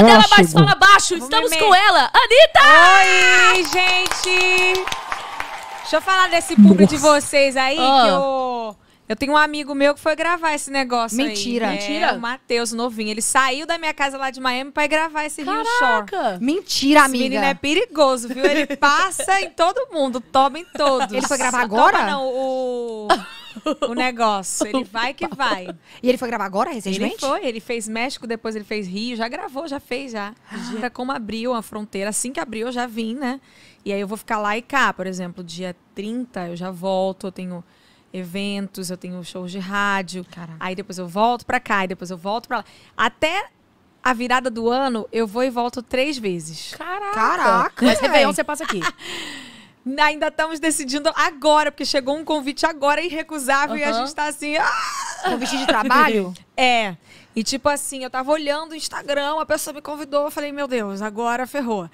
fala dela, mas fala baixo. Estamos com ela, Anitta! Oi, gente! Deixa eu falar desse público de vocês aí, oh. que ah. eu... Eu tenho um amigo meu que foi gravar esse negócio Mentira. aí. Mentira. É, o Matheus, novinho. Ele saiu da minha casa lá de Miami pra ir gravar esse Caraca. Rio Shore. Mentira, esse amiga. Esse menino é perigoso, viu? Ele passa em todo mundo, toma em todos. Ele foi gravar agora? Toma, não, o o negócio. Ele vai que vai. E ele foi gravar agora, recentemente? Ele foi, ele fez México, depois ele fez Rio, já gravou, já fez, já. Pra como abriu a fronteira, assim que abriu eu já vim, né? E aí eu vou ficar lá e cá, por exemplo, dia 30 eu já volto, eu tenho eventos, eu tenho shows de rádio. Caraca. Aí depois eu volto pra cá, e depois eu volto pra lá. Até a virada do ano, eu vou e volto três vezes. Caraca! Caraca! Mas Réveillon você passa aqui. Ainda estamos decidindo agora, porque chegou um convite agora irrecusável uhum. e a gente tá assim. Ah! Convite de trabalho? é. E tipo assim, eu tava olhando o Instagram, a pessoa me convidou, eu falei, meu Deus, agora ferrou.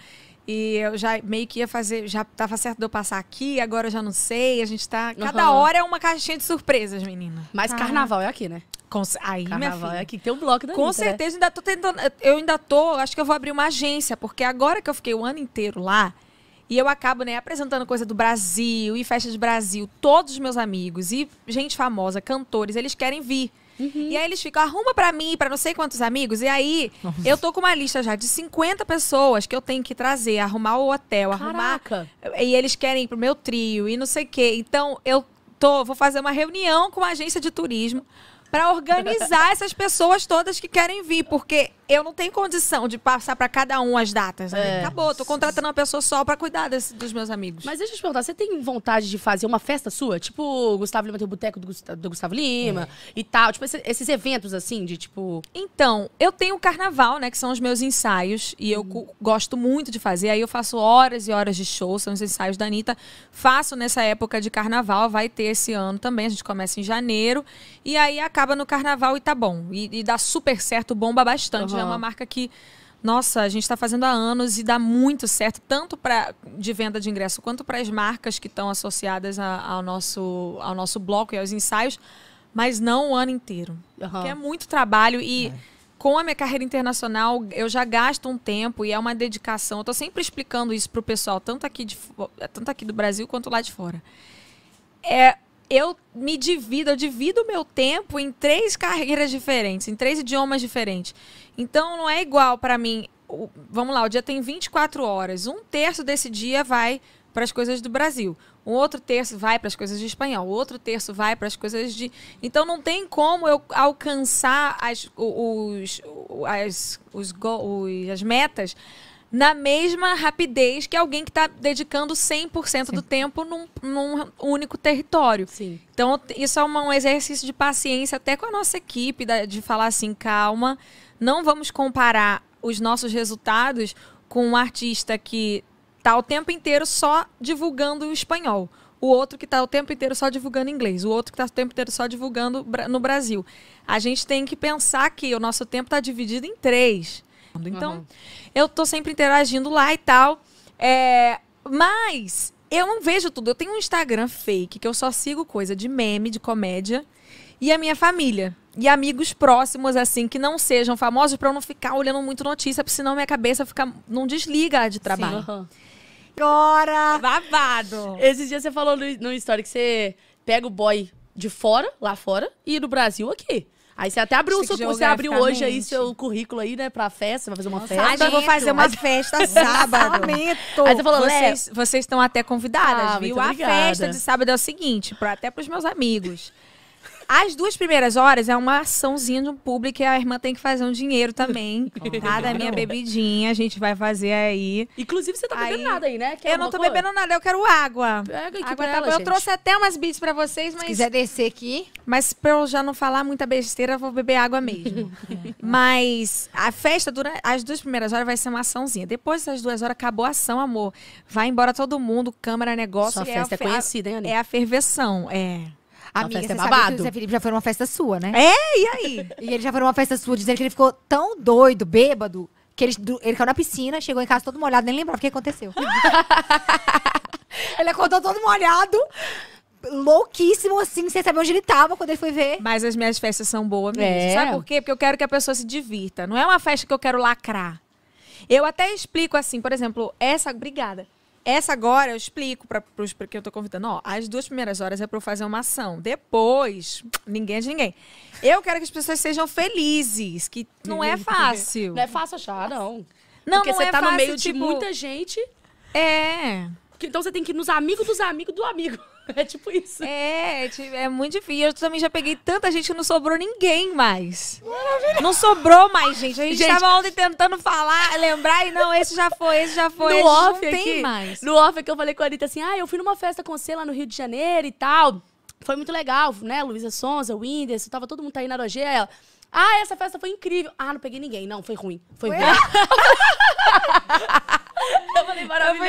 E eu já meio que ia fazer, já tava certo de eu passar aqui, agora eu já não sei. A gente tá. Cada uhum. hora é uma caixinha de surpresas, menina. Mas ah. carnaval é aqui, né? Com, aí, Carnaval minha é aqui, tem um bloco da Com Anitta, né? certeza, né? ainda tô tentando. Eu ainda tô. Acho que eu vou abrir uma agência, porque agora que eu fiquei o ano inteiro lá, e eu acabo, né, apresentando coisa do Brasil e festa de Brasil. Todos os meus amigos e gente famosa, cantores, eles querem vir. Uhum. E aí eles ficam, arruma para mim, para não sei quantos amigos. E aí, Nossa. eu tô com uma lista já de 50 pessoas que eu tenho que trazer, arrumar o hotel, Caraca. arrumar. E eles querem ir pro meu trio e não sei o quê. Então, eu tô, vou fazer uma reunião com uma agência de turismo para organizar essas pessoas todas que querem vir, porque eu não tenho condição de passar para cada um as datas. Né? É. Acabou, tô contratando uma pessoa só para cuidar desse, dos meus amigos. Mas deixa eu te perguntar, você tem vontade de fazer uma festa sua? Tipo, Gustavo Lima tem o boteco do, Gustavo, do Gustavo Lima é. e tal. Tipo, esses eventos assim, de tipo. Então, eu tenho o carnaval, né? Que são os meus ensaios. E eu uhum. gosto muito de fazer. Aí eu faço horas e horas de show, são os ensaios da Anitta. Faço nessa época de carnaval, vai ter esse ano também. A gente começa em janeiro. E aí acaba no carnaval e tá bom. E, e dá super certo, bomba bastante. Uhum é uma marca que nossa, a gente está fazendo há anos e dá muito certo, tanto para de venda de ingresso quanto para as marcas que estão associadas a, ao, nosso, ao nosso bloco e aos ensaios, mas não o ano inteiro. Uhum. é muito trabalho e. É. Com a minha carreira internacional, eu já gasto um tempo e é uma dedicação. Eu estou sempre explicando isso para o pessoal, tanto aqui, de, tanto aqui do Brasil quanto lá de fora. É, eu me divido, eu divido o meu tempo em três carreiras diferentes, em três idiomas diferentes. Então não é igual para mim. O, vamos lá, o dia tem 24 horas. Um terço desse dia vai para as coisas do Brasil. O outro terço vai para as coisas de espanhol. O outro terço vai para as coisas de. Então não tem como eu alcançar as, os, as, os, os as metas na mesma rapidez que alguém que está dedicando 100% Sim. do tempo num, num único território. Sim. Então, isso é uma, um exercício de paciência até com a nossa equipe, da, de falar assim, calma, não vamos comparar os nossos resultados com um artista que está o tempo inteiro só divulgando o espanhol, o outro que está o tempo inteiro só divulgando inglês, o outro que está o tempo inteiro só divulgando no Brasil. A gente tem que pensar que o nosso tempo está dividido em três. Então, uhum. eu estou sempre interagindo lá e tal. É, mas eu não vejo tudo. Eu tenho um Instagram fake que eu só sigo coisa de meme, de comédia e a minha família e amigos próximos, assim, que não sejam famosos, para eu não ficar olhando muito notícia, porque senão minha cabeça fica, não desliga de trabalho. Sim, uhum. Agora! É babado! Esses dias você falou no, no story que você pega o boy de fora, lá fora, e do Brasil aqui. Aí você até abriu, seu, você abriu hoje aí seu currículo aí, né, pra festa, vai fazer uma Nossa, festa. eu vou fazer uma festa sábado. aí você falou, vocês, vocês estão até convidadas, ah, viu? A obrigada. festa de sábado é o seguinte, pra, até pros meus amigos. As duas primeiras horas é uma açãozinha um público e a irmã tem que fazer um dinheiro também, tá? Da minha bebidinha, a gente vai fazer aí. Inclusive, você tá aí, bebendo nada aí, né? Quer eu não tô coisa? bebendo nada, eu quero água. Pega aqui água pra tá ela, Eu gente. trouxe até umas beats pra vocês, mas... Se quiser descer aqui... Mas pra eu já não falar muita besteira, eu vou beber água mesmo. É. mas a festa, dura, as duas primeiras horas, vai ser uma açãozinha. Depois das duas horas, acabou a ação, amor. Vai embora todo mundo, câmera negócio. Sua é festa é, a, é conhecida, hein, Aninha? É a ferveção, é. Amiga, festa é babado. Zé Felipe já foi numa festa sua, né? É, e aí? e ele já foi numa festa sua, dizendo que ele ficou tão doido, bêbado, que ele, ele caiu na piscina, chegou em casa todo molhado, nem lembrava o que aconteceu. ele acordou todo molhado, louquíssimo, assim, sem saber onde ele tava quando ele foi ver. Mas as minhas festas são boas mesmo. É. Sabe por quê? Porque eu quero que a pessoa se divirta. Não é uma festa que eu quero lacrar. Eu até explico assim, por exemplo, essa. Obrigada. Essa agora eu explico para os que eu tô convidando. Ó, as duas primeiras horas é para eu fazer uma ação. Depois, ninguém é de ninguém. Eu quero que as pessoas sejam felizes, que não é fácil. Não é fácil achar, não. Não, Porque não você é tá fácil, no meio tipo... de muita gente. É. Então você tem que ir nos amigos dos amigos do amigo. É tipo isso. É, é, é muito difícil. Eu também já peguei tanta gente que não sobrou ninguém mais. Maravilha. Não sobrou mais, gente. A gente, gente tava é- ontem tentando falar, lembrar, e não, esse já foi, esse já foi. No esse off não aqui, tem mais. No off é que eu falei com a Anitta assim, ah, eu fui numa festa com você lá no Rio de Janeiro e tal. Foi muito legal, né? Luísa Sonza, Whindersson, tava todo mundo tá aí na Rogê, ela... Ah, essa festa foi incrível. Ah, não peguei ninguém. Não, foi ruim. Foi, foi ruim. Eu falei, maravilhosa. Eu fui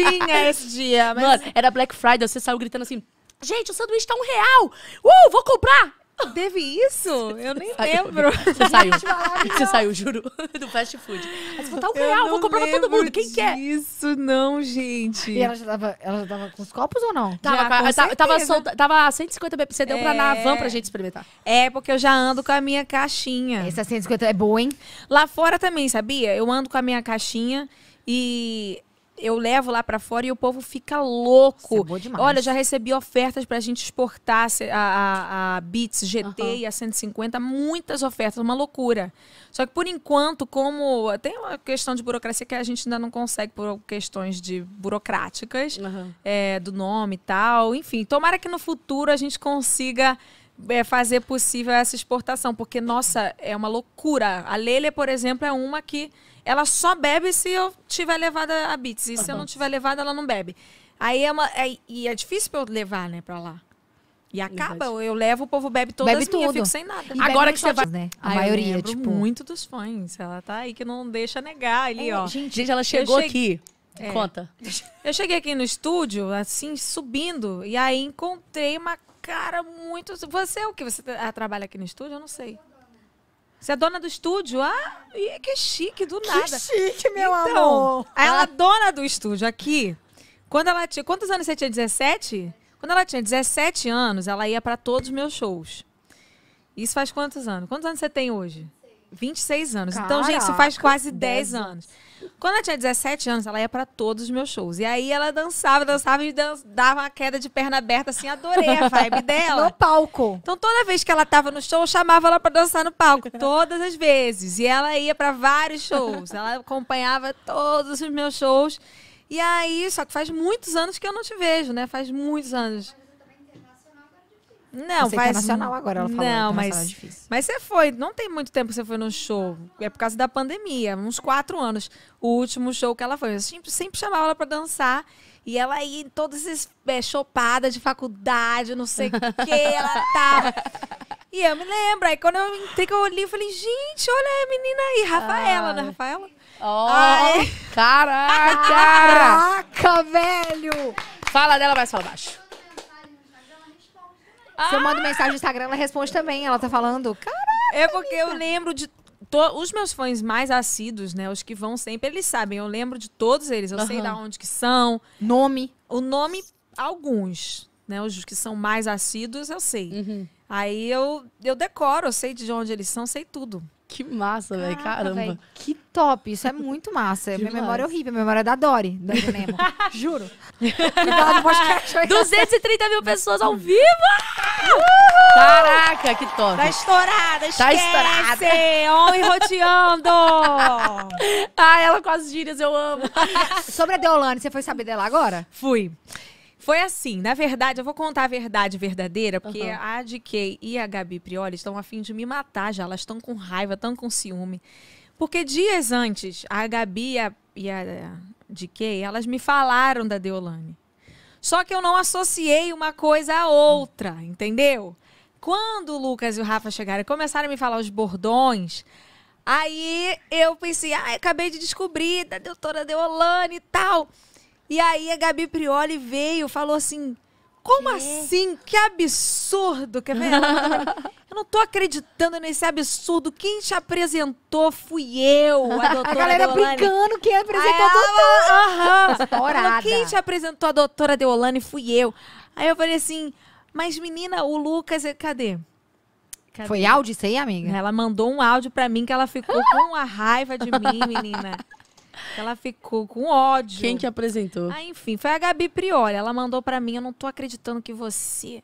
embora sozinha esse dia. Mas... Mano, era Black Friday, você saiu gritando assim, gente, o sanduíche tá um real. Uh, vou comprar. Teve isso? Eu nem saiu. lembro. Você saiu. Você saiu, juro. Do fast food. Mas você falou, tá um real, vou comprar pra todo mundo. Quem quer? É? Isso não, gente. E ela já tava, ela já tava com os copos ou não? Tava, já, tava, tava, solta, tava 150 bpc Você deu é... pra na van pra gente experimentar. É, porque eu já ando com a minha caixinha. Essa 150 é boa, hein? Lá fora também, sabia? Eu ando com a minha caixinha e eu levo lá para fora e o povo fica louco. É Olha, já recebi ofertas para a gente exportar a, a, a Beats GT uhum. e a 150, muitas ofertas, uma loucura. Só que por enquanto, como tem uma questão de burocracia que a gente ainda não consegue por questões de burocráticas, uhum. é, do nome e tal, enfim, tomara que no futuro a gente consiga é, fazer possível essa exportação, porque, nossa, é uma loucura. A Lelia, por exemplo, é uma que ela só bebe se eu tiver levada a Beats. E uhum. se eu não tiver levada, ela não bebe. Aí é uma. É, e é difícil pra eu levar, né, pra lá. E acaba, eu levo, o povo bebe todas bebe as minhas, fico sem nada. E Agora que você vai... Né? A Ai, ah, maioria, eu tipo... muito dos fãs. Ela tá aí que não deixa negar ali, é, ó. Gente, gente, ela chegou aqui. É. Conta. Eu cheguei aqui no estúdio, assim, subindo, e aí encontrei uma cara, muito. Você é o que? Você ah, trabalha aqui no estúdio? Eu não sei. Você é dona do estúdio? Ah, que chique, do nada. Que chique, meu então, amor. Ela é ah. dona do estúdio aqui. Quando ela tinha. Quantos anos você tinha? 17? Quando ela tinha 17 anos, ela ia para todos os meus shows. Isso faz quantos anos? Quantos anos você tem hoje? 26 anos. Caraca, então, gente, isso faz quase 10 anos. Quando ela tinha 17 anos, ela ia para todos os meus shows. E aí ela dançava, dançava e dan dava uma queda de perna aberta, assim, adorei a vibe dela. No palco. Então toda vez que ela tava no show, eu chamava ela para dançar no palco. Todas as vezes. E ela ia para vários shows. Ela acompanhava todos os meus shows. E aí, só que faz muitos anos que eu não te vejo, né? Faz muitos anos. Não, você é faz... internacional agora, ela falou. Não, é mas, difícil. mas você foi, não tem muito tempo que você foi no show. É por causa da pandemia, uns quatro anos. O último show que ela foi. Eu sempre, sempre chamava ela pra dançar. E ela ia em todas essas é, chopadas de faculdade, não sei o que ela tava. E eu me lembro, aí quando eu entrei, que eu olhei, eu falei, gente, olha a menina aí, Rafaela, né, Rafaela? Oh, Ai. Caraca! Caraca, velho! Fala dela mais pra baixo. Se eu mando ah! mensagem no Instagram, ela responde também. Ela tá falando, caraca. É porque amiga. eu lembro de To, os meus fãs mais assíduos, né? Os que vão sempre, eles sabem. Eu lembro de todos eles. Eu uhum. sei da onde que são. Nome. O nome, alguns, né? Os que são mais assíduos, eu sei. Uhum. Aí eu, eu decoro, eu sei de onde eles são, sei tudo. Que massa, velho. Caramba. Véio, que top. Isso é muito massa. Demais. Minha memória é horrível. Minha memória é da Dory, da Nemo. Juro. Cuidado, podcast. 230 mil pessoas ao vivo! Uhul! Caraca, que top. Tá estourada, tá esquece. Tá estourada. Homem e roteando. ah, ela com as gírias, eu amo. Sobre a Deolane, você foi saber dela agora? Fui. Foi assim, na verdade, eu vou contar a verdade verdadeira, porque uhum. a DK e a Gabi Prioli estão a fim de me matar já. Elas estão com raiva, estão com ciúme. Porque dias antes, a Gabi e a, e a DK, elas me falaram da Deolane. Só que eu não associei uma coisa à outra, uhum. entendeu? Quando o Lucas e o Rafa chegaram e começaram a me falar os bordões, aí eu pensei, ah, eu acabei de descobrir da doutora Deolane e tal. E aí a Gabi Prioli veio, falou assim: como que? assim? Que absurdo! Quer ver? Eu não tô acreditando nesse absurdo. Quem te apresentou fui eu, a doutora A galera Deolane. brincando quem apresentou Aí a doutora. Aham. Quem te apresentou a doutora Deolane fui eu. Aí eu falei assim, mas menina, o Lucas, é, cadê? cadê? Foi áudio isso aí, amiga? Ela mandou um áudio pra mim que ela ficou com uma raiva de mim, menina. Ela ficou com ódio. Quem que apresentou? Ah, enfim, foi a Gabi Prioli Ela mandou para mim, eu não tô acreditando que você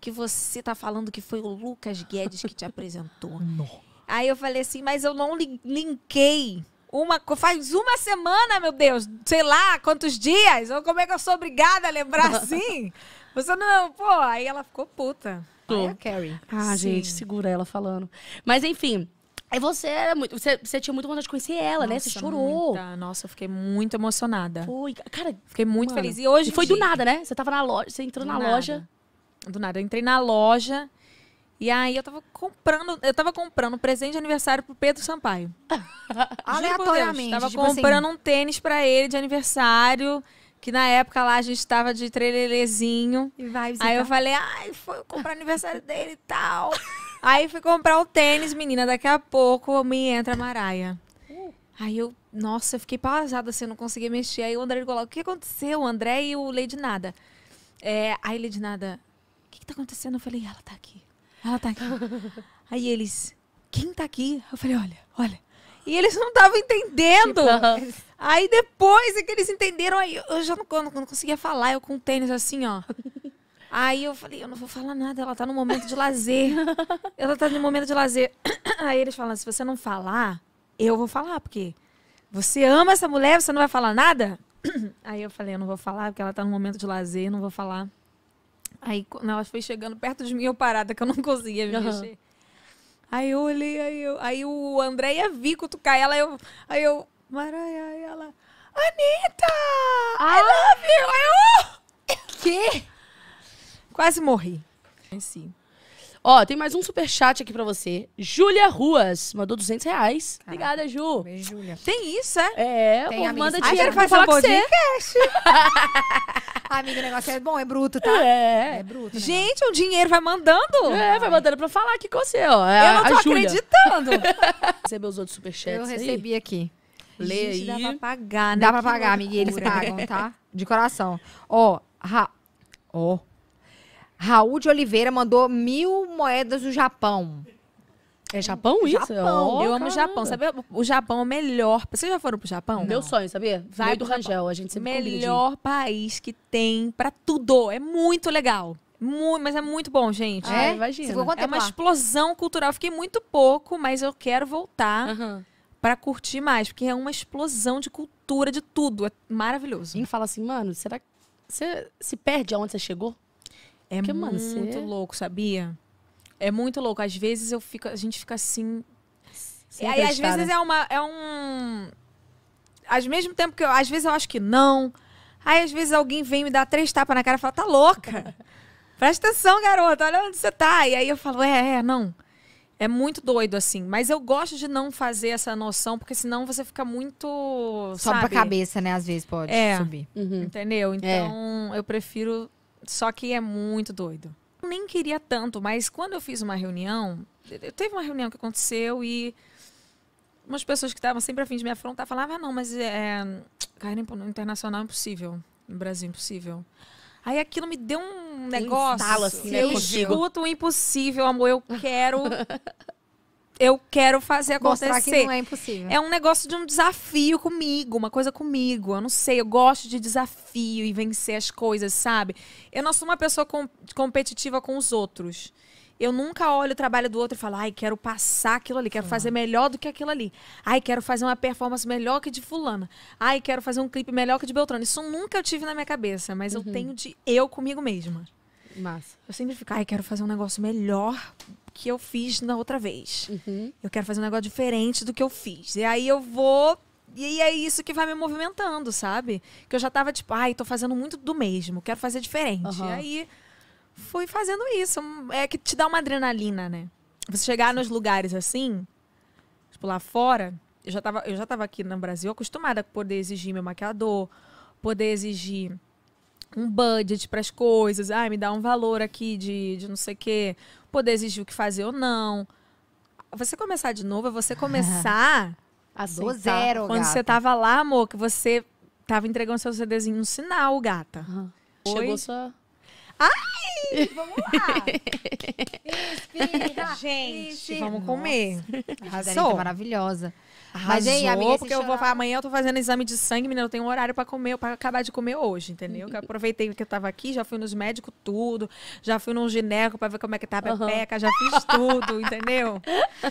que você tá falando que foi o Lucas Guedes que te apresentou. Não. Aí eu falei assim, mas eu não linkei. Uma, faz uma semana, meu Deus, sei lá quantos dias. Ou como é que eu sou obrigada a lembrar assim? Você não, pô, aí ela ficou puta. Aí a é Carrie. Ah, Sim. gente, segura ela falando. Mas enfim, Aí você era muito. Você, você, tinha muita vontade de conhecer ela, nossa, né? Você chorou. Muita, nossa, eu fiquei muito emocionada. Foi, cara. Fiquei muito mano, feliz. E hoje. E foi dia, do nada, né? Você tava na loja, você entrou na nada. loja. Do nada. Eu entrei na loja. E aí eu tava comprando, eu tava comprando um presente de aniversário pro Pedro Sampaio. Aleatoriamente. Deus, tava tipo assim. comprando assim... um tênis para ele de aniversário. Que na época lá a gente tava de trelelezinho. E vai Aí eu falei, ai, foi comprar aniversário dele e tal. Aí fui comprar o tênis, menina. Daqui a pouco me entra a Maraia. Aí eu, nossa, eu fiquei pasada, assim, eu não conseguia mexer. Aí o André lá, o que aconteceu? O André e o Lady Nada. É, aí Lady Nada, o que, que tá acontecendo? Eu falei, ela tá aqui. Ela tá aqui. aí eles, quem tá aqui? Eu falei, olha, olha. E eles não estavam entendendo. Tipo... Aí depois é que eles entenderam, aí eu já não, não conseguia falar, eu com o tênis assim, ó. Aí eu falei, eu não vou falar nada, ela tá no momento de lazer. ela tá no momento de lazer. Aí eles falam, se você não falar, eu vou falar, porque você ama essa mulher, você não vai falar nada? Aí eu falei, eu não vou falar, porque ela tá no momento de lazer, não vou falar. Aí quando ela foi chegando perto de mim, eu parada, que eu não conseguia me uhum. mexer. Aí eu olhei, aí, eu, aí o André ia vir cutucar ela, eu, aí eu, Maraia, aí ela, Anitta! Ah. I love you! Aí eu, oh! quê? Quase morri. sim Ó, tem mais um super chat aqui pra você. Júlia Ruas mandou 200 reais. Caraca. Obrigada, Ju. Beijo, Júlia. Tem isso, é? É, tem, pô, amiga, manda ah, dinheiro. Aí faz um podcast. amigo, o negócio é bom, é bruto, tá? É. É bruto. Né? Gente, o dinheiro vai mandando. É, vai mandando pra falar aqui com você, ó. É Eu não tô acreditando. Recebeu os outros superchats Eu recebi aí? aqui. Lê Gente, aí. dá pra pagar, né? Dá pra pagar, amiga. Eles pagam, tá? De coração. Ó, ra... Ó. Raul de Oliveira mandou mil moedas do Japão. É Japão isso? Japão. Oh, eu amo o Japão. Sabe, o Japão é o melhor. Vocês já foram pro Japão? Não. Meu sonho, sabia? Vai do Rangel, a gente sempre Melhor país que tem para tudo. É muito legal. Muito, mas é muito bom, gente. Ah, é? Imagina. é uma explosão cultural. fiquei muito pouco, mas eu quero voltar uhum. para curtir mais, porque é uma explosão de cultura, de tudo. É maravilhoso. E fala assim, mano, será que você se perde aonde você chegou? É Porque, muito você... louco, sabia? É muito louco. Às vezes eu fico, a gente fica assim. Sem e aí, às vezes né? é uma. É um. Ao mesmo tempo que eu. Às vezes eu acho que não. Aí às vezes alguém vem me dar três tapas na cara e fala, tá louca? Presta atenção, garota, olha onde você tá. E aí eu falo, é, é, não. É muito doido, assim. Mas eu gosto de não fazer essa noção, porque senão você fica muito. Sobe sabe? pra cabeça, né? Às vezes pode é, subir. Uhum. Entendeu? É. Então, é. eu prefiro só que é muito doido. Eu nem queria tanto, mas quando eu fiz uma reunião, teve uma reunião que aconteceu e umas pessoas que estavam sempre a fim de me afrontar falavam, ah, não, mas é, eh, carreira internacional é impossível, no Brasil é impossível. Aí aquilo me deu um negócio. Instala, assim, né, eu contigo. escuto o impossível, amor. Eu quero eu quero fazer acontecer. Mostrar que não é impossível. É um negócio de um desafio comigo, uma coisa comigo. Eu não sei, eu gosto de desafio e vencer as coisas, sabe? Eu não sou uma pessoa com, competitiva com os outros. Eu nunca olho o trabalho do outro e falo, ai, quero passar aquilo ali, quero Sim. fazer melhor do que aquilo ali. Ai, quero fazer uma performance melhor que de fulana. Ai, quero fazer um clipe melhor que de Beltrano. Isso nunca eu tive na minha cabeça, mas uhum. eu tenho de eu comigo mesma. Massa. Eu sempre fico, ai, quero fazer um negócio melhor que eu fiz na outra vez. Uhum. Eu quero fazer um negócio diferente do que eu fiz. E aí eu vou. E é isso que vai me movimentando, sabe? Que eu já tava tipo, ai, tô fazendo muito do mesmo, quero fazer diferente. Uhum. E aí fui fazendo isso. É que te dá uma adrenalina, né? Você chegar nos lugares assim, tipo lá fora, eu já tava, eu já tava aqui no Brasil acostumada a poder exigir meu maquiador, poder exigir um budget para as coisas, ai, me dá um valor aqui de, de não sei o quê, poder exigir o que fazer ou não. Você começar de novo é você começar a do tá zero. Quando gata. você tava lá, amor, que você tava entregando seu CDzinho no um sinal, gata. Uhum. Chegou sua. Ah! vamos lá. Inspira. Gente, inspira. vamos comer. Nossa, Arrasou. Tá maravilhosa. Arrasou, Mas aí, amiga, porque eu vou amanhã eu tô fazendo exame de sangue, menina, eu tenho um horário para comer, para acabar de comer hoje, entendeu? Que eu aproveitei que eu tava aqui, já fui nos médicos tudo, já fui num gineco para ver como é que tá a pepeca, uhum. já fiz tudo, entendeu?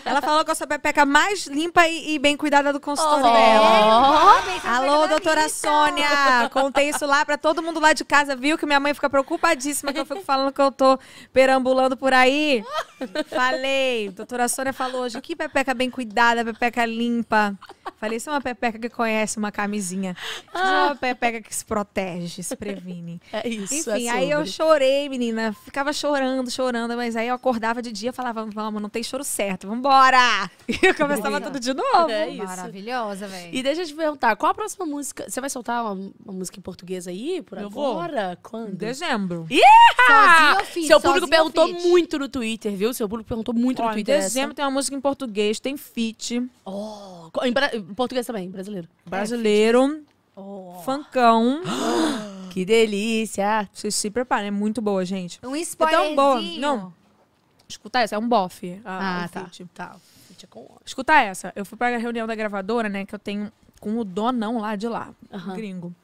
Ela falou que eu sou a pepeca mais limpa e, e bem cuidada do consultório oh. dela. Oh. Alô, doutora Sônia, contei isso lá para todo mundo lá de casa, viu que minha mãe fica preocupadíssima que eu fico falando que eu tô perambulando por aí. Falei, doutora Sônia falou hoje, que pepeca bem cuidada, pepeca limpa. Falei, isso é uma pepeca que conhece uma camisinha. Isso ah, é uma pepeca que se protege, se previne. É isso. Enfim, é aí eu chorei, menina. Ficava chorando, chorando, mas aí eu acordava de dia e falava, vamos, não tem choro certo, vambora! E eu começava tudo de novo. É isso. Maravilhosa, velho. E deixa eu te perguntar, qual a próxima música? Você vai soltar uma, uma música em português aí por eu agora? Vou. Quando? Em dezembro. Yeah! sozinha Seu público perguntou muito no Twitter, viu? Seu público perguntou muito no Twitter. Em dezembro essa. tem uma música em português, tem feat. Oh, em, em português também, brasileiro. Brasileiro. Oh. Fancão. que delícia. Vocês se preparem, é muito boa, gente. Um spoiler. É tão boa. Não. Escuta essa, é um bofe. Ah, tá. tá. É Escuta essa. Eu fui pra reunião da gravadora, né? Que eu tenho com o donão lá de lá, gringo.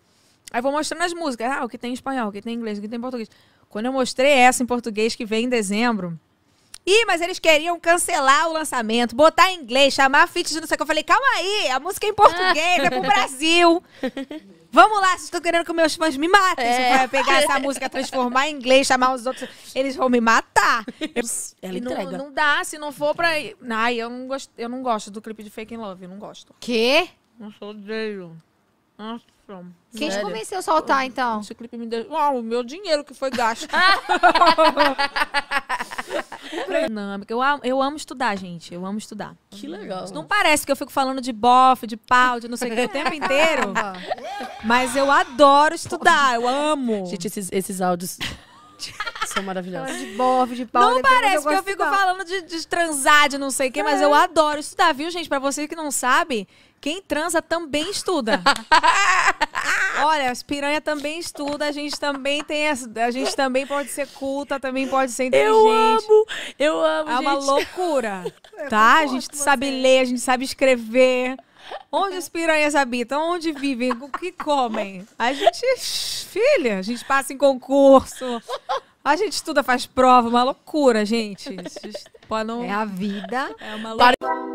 Aí vou mostrando as músicas. Ah, o que tem em espanhol, o que tem em inglês, o que tem em português. Quando eu mostrei essa em português, que vem em dezembro. Ih, mas eles queriam cancelar o lançamento, botar em inglês, chamar feat de não sei o que. Eu falei, calma aí, a música é em português, é pro Brasil. Vamos lá, vocês estão querendo que meus fãs me matem. É. for pegar essa música, transformar em inglês, chamar os outros, eles vão me matar. Ela entrega. Não, não dá, se não for pra... Ai, eu não, gost... eu não gosto do clipe de Fake in Love, eu não gosto. Quê? Nossa, odeio. Nossa from. Quem te convenceu a soltar, então? Esse clipe me deu. Uau, o meu dinheiro que foi gasto. Dinâmica. Eu amo, eu amo estudar, gente. Eu amo estudar. Que legal. Isso não parece que eu fico falando de bofe, de pau, de não sei o que o tempo inteiro. Mas eu adoro estudar, eu amo. Gente, esses, esses áudios são maravilhosos. De bofe, de pau. Não parece né, que eu fico falando de, de transar, de não sei o que, mas é. eu adoro estudar, viu, gente? Pra você que não sabe, quem transa também estuda. Olha, as piranha também estuda, a gente também tem a gente também pode ser culta, também pode ser inteligente. Eu amo, eu amo. É gente. uma loucura, é tá? A gente assim. sabe você. ler, a gente sabe escrever. Onde as piranhas habitam? Onde vivem? O que comem? A gente, filha, a gente passa em concurso. A gente estuda, faz prova, é uma loucura, gente. Isso, não... É a vida. É uma loucura. Para...